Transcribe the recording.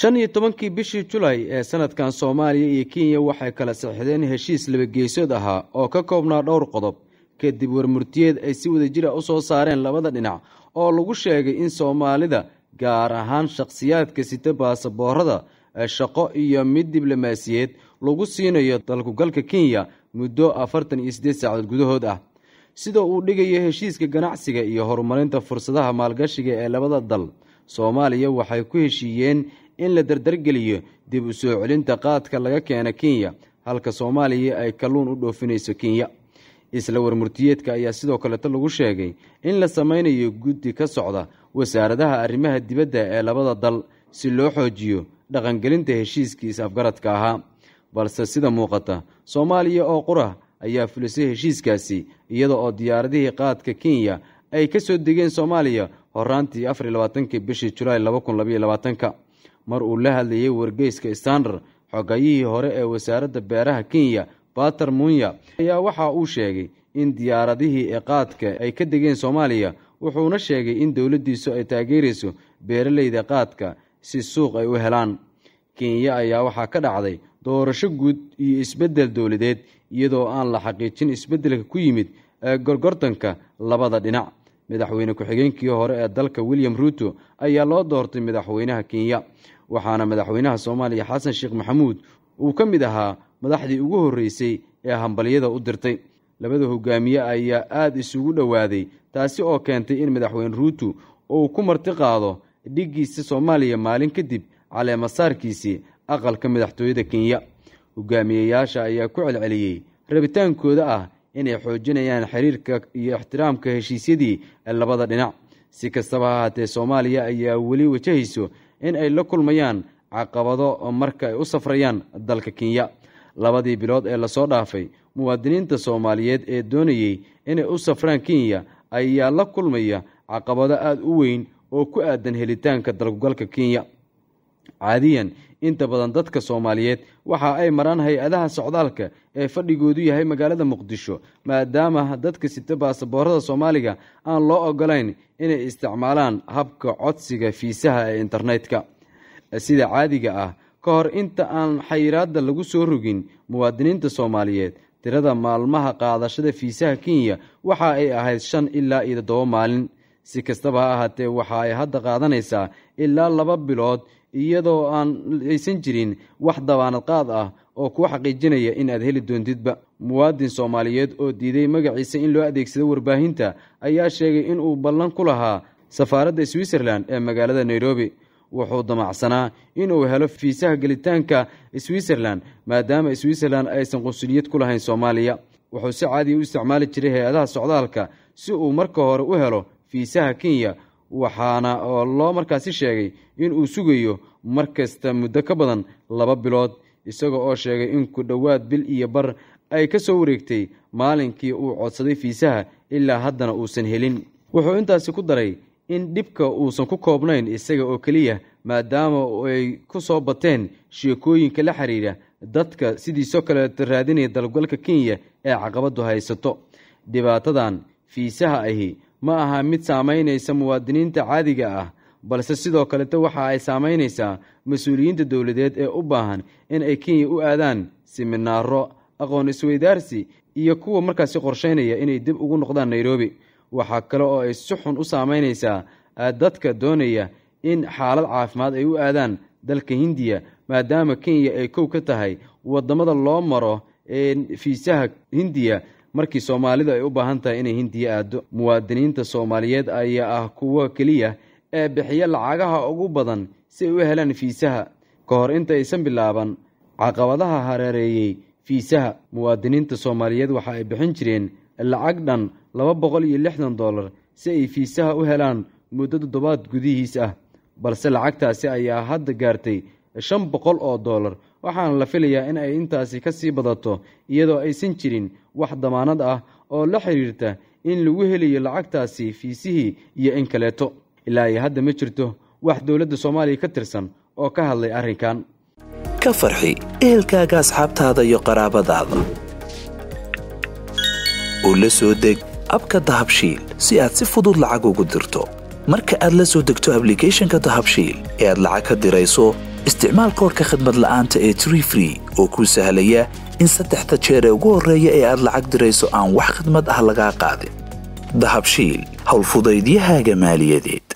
shan iyo tobankii bishii julaay ee sanadkan soomaaliya iyo kenya waxay kala saxiixdeen heshiis labageysood ahaa oo ka koobnaa dhowr qodob kadib warmurtiyeed ay si wadajira ah u soo saareen labada dhinac oo lagu sheegay in soomaalida gaar ahaan shakhsiyaadka sita baasaboorada shaqo iyo mid diblomaasiyeed lagu siinayo dalkugalka kenya muddo afartan iyo siddeed saacadood gudahood ah sida uu dhigayo heshiiska ganacsiga iyo horumarinta fursadaha maalgashiga ee labada dal soomaaliya waxay ku heshiiyeen in la dardargeliyo dib u soo celinta qaadka laga keena kenya halka soomaaliya ay kalluun u dhoofinayso kenya isla warmurtiyeedka ayaa sidoo kaleto lagu sheegay in la samaynayo guddi ka socda wasaaradaha arrimaha dibadda ee labada dal si loo xoojiyo dhaqangelinta heshiiskii is-afgaradka ahaa balse sida muuqata soomaaliya oo qura ayaa fulisay heshiiskaasi iyada oo diyaaradihii qaadka kenya ay ka soo degeen soomaaliya horraantii afar iyo labaatankii bishii julaay laba kun labayo labaatanka mar uu la hadlayay wargeyska standard xogayihii hore ee wasaaradda beeraha kenya bater munya ayaa waxa uu sheegay in diyaaradihii eeqaadka ay ka degeen soomaaliya wuxuuna sheegay in dowladdiisu ay taageerayso beeraleyda qaadka si suuq ay u helaan kenya ayaa waxaa ka dhacday doorasho guud iyo isbeddel dowladeed iyadoo aan la xaqiijin isbeddelka ku yimid ee gorgortanka labada dhinac madaxweyne ku-xigeenkii hore ee dalka william ruuto ayaa loo doortay madaxweynaha kenya waxaana madaxweynaha soomaaliya xasan sheekh maxamuud uu ka mid ahaa madaxdii ugu horreysay ee hambalyada u dirtay labada hogaamiye ayaa aad isugu dhowaaday taasi oo keentay in madaxweyne ruuto uu ku marti qaado dhiggiisa soomaaliya maalin kadib caleemasaarkiisii aqalka madaxtooyada kenya hogaamiyeyaasha ayaa ku celceliyey rabitaankooda ah inay xoojinayaan xiriirka iyo ixtiraamka heshiisyadii ee labada dhinac si kastaba ha haatee soomaaliya ayaa weli wajahayso in ay la kulmayaan caqabado marka ay u safrayaan dalka kenya labadii bilood ee lasoo dhaafay muwaadiniinta soomaaliyeed ee doonayey inay u safraan kenya ayaa la kulmaya caqabado aada u weyn oo ku aadan helitaanka dalgugalka kenya caadiyan inta badan dadka soomaaliyeed waxa ay maraan hay-adaha socdaalka ee fadhigoodu yahay magaalada muqdisho maadaama dadka sita baasaboorada soomaaliga aan loo ogolayn inay isticmaalaan habka codsiga fiisaha ee internetka sida caadiga ah ka hor inta aan xayiraadda lagu soo rogin muwaadiniinta soomaaliyeed tirada maalmaha qaadashada fiisaha kenya waxa ay ahayd shan ilaa iyo toddoba maalin si kastaba ha ahaatee waxa ay hadda qaadanaysaa ilaa laba bilood iyadoo aan aysan jirin wax dabaanad qaad ah oo kuu xaqiijinaya in aad heli doontidba muwaadin soomaaliyeed oo diiday magaciisa in loo adeegsado warbaahinta ayaa sheegay in uu ballan ku lahaa safaaradda switzerland ee magaalada nairobi wuxuu damacsanaa inuu helo fiisaha gelitaanka switzerland maadaama switzerland aysan qunsuliyad ku lahayn soomaaliya wuxuu si caadiya u isticmaali jiray hay-adaha socdaalka si uu marka hore u helo fiisaha kenya waxaana oo loo markaasi sheegay inuu sugayo mar kasta muddo ka badan laba bilood isaga oo sheegay in ku dhowaad bil iyo bar ay ka soo wareegtay maalinkii uu codsaday fiisaha ilaa haddana uusan helin wuxuu intaasi ku daray in dhibka uusan ku koobnayn isaga oo keliya maadaama ay ku soo bateen sheekooyinka la xidhiidha dadka sidiisoo kaleeta raadinaya dalgalka kenya ee caqabaddu haysato dhibaatadan fiisaha ahi ma aha mid saamaynaysa muwaadiniinta caadiga ah balse sidoo kalete waxa ay saamaynaysaa mas-uuliyiinta dowladeed ee u baahan in ay kenya u aadaan siminaaro aqoon isweydaarsi iyo kuwa markaasi qorshaynaya inay dib ugu noqdaan nairobi waxaa kale oo ay si xun u saamaynaysaa dadka doonaya in xaalad caafimaad ay u aadaan dalka hindiya maadaama kenya ay kow ka tahay waddamada loo maro ee fiisaha hindiya markii soomaalidu ay u baahan tahay inay hindiya aado muwaadiniinta soomaaliyeed ayaa ah kuwa keliya ee bixiya lacagaha ugu badan si ay u helaan fiisaha ka hor aysan bilaaban caqabadaha hareereeyey fiisaha muwaadiniinta soomaaliyeed waxa ay bixin jireen lacag dhan laba boqol iyo lixdan dollar si ay fiisaha u helaan muddo toddobaad gudihiis ah balse lacagtaasi ayaa hadda gaartay shan boqol oo dollar waxaana la filayaa in ay intaasi ka sii badato iyadoo aysan jirin wax damaanad ah oo la xidhiirta in lagu helayo lacagtaasi fiisihii iyo in kaleeto ilaa iyo hadda ma jirto wax dowladda soomaaliya ka tirsan oo ka hadlay arrinkan ka farxi ehelkaaga asxaabtaada iyo qaraabadaada oo la soo deg abka dahabshiil si aad si fudud lacag ugu dirto marka aad la soo degto ablikeeshinka dahabshiil ee aad lacag ka dirayso isticmaal koorhka khadmad la'aanta ee tree free oo kuu sahlaya in saddexda jeer ee ugu horreeya ee aad lacag dirayso aan wax khidmad ah lagaa qaadin dahabshiil howlfudaydiyahaaga maaliyadeed